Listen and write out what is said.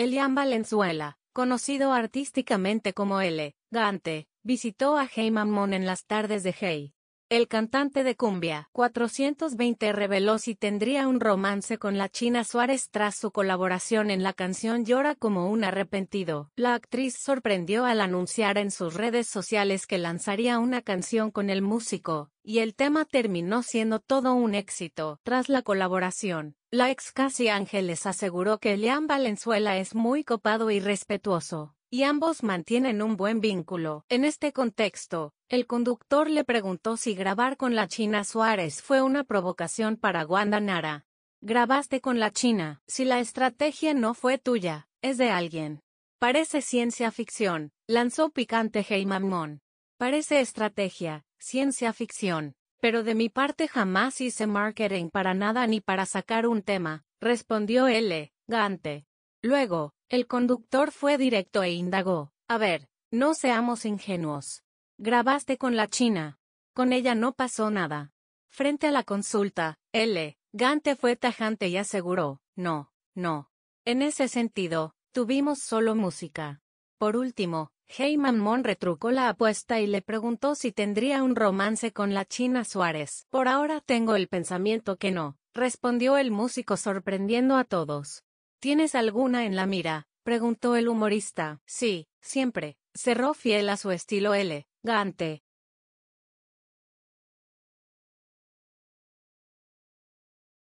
Elian Valenzuela, conocido artísticamente como L. Gante, visitó a Heyman Moon en las tardes de Hey. El cantante de cumbia 420 reveló si tendría un romance con la China Suárez tras su colaboración en la canción Llora como un arrepentido. La actriz sorprendió al anunciar en sus redes sociales que lanzaría una canción con el músico, y el tema terminó siendo todo un éxito. Tras la colaboración, la ex Casi Ángeles aseguró que Liam Valenzuela es muy copado y respetuoso, y ambos mantienen un buen vínculo. En este contexto, el conductor le preguntó si grabar con la China Suárez fue una provocación para Wanda Nara. Grabaste con la China, si la estrategia no fue tuya, es de alguien. Parece ciencia ficción, lanzó picante Hey Mon. Parece estrategia, ciencia ficción. Pero de mi parte jamás hice marketing para nada ni para sacar un tema, respondió L. Gante. Luego, el conductor fue directo e indagó, a ver, no seamos ingenuos. Grabaste con la China. Con ella no pasó nada. Frente a la consulta, L. Gante fue tajante y aseguró, no, no. En ese sentido, tuvimos solo música. Por último, Heyman Mon retrucó la apuesta y le preguntó si tendría un romance con la China Suárez. Por ahora tengo el pensamiento que no, respondió el músico sorprendiendo a todos. ¿Tienes alguna en la mira? preguntó el humorista. Sí, siempre, cerró fiel a su estilo L, Gante.